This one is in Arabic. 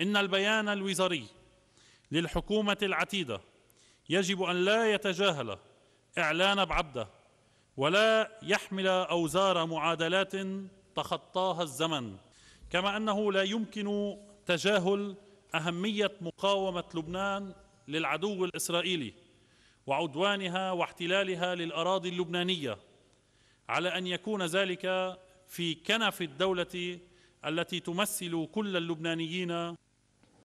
إن البيان الوزاري للحكومة العتيدة يجب أن لا يتجاهل إعلان بعبده ولا يحمل أوزار معادلات تخطاها الزمن كما أنه لا يمكن تجاهل أهمية مقاومة لبنان للعدو الإسرائيلي وعدوانها واحتلالها للأراضي اللبنانية على أن يكون ذلك في كنف الدولة التي تمثل كل اللبنانيين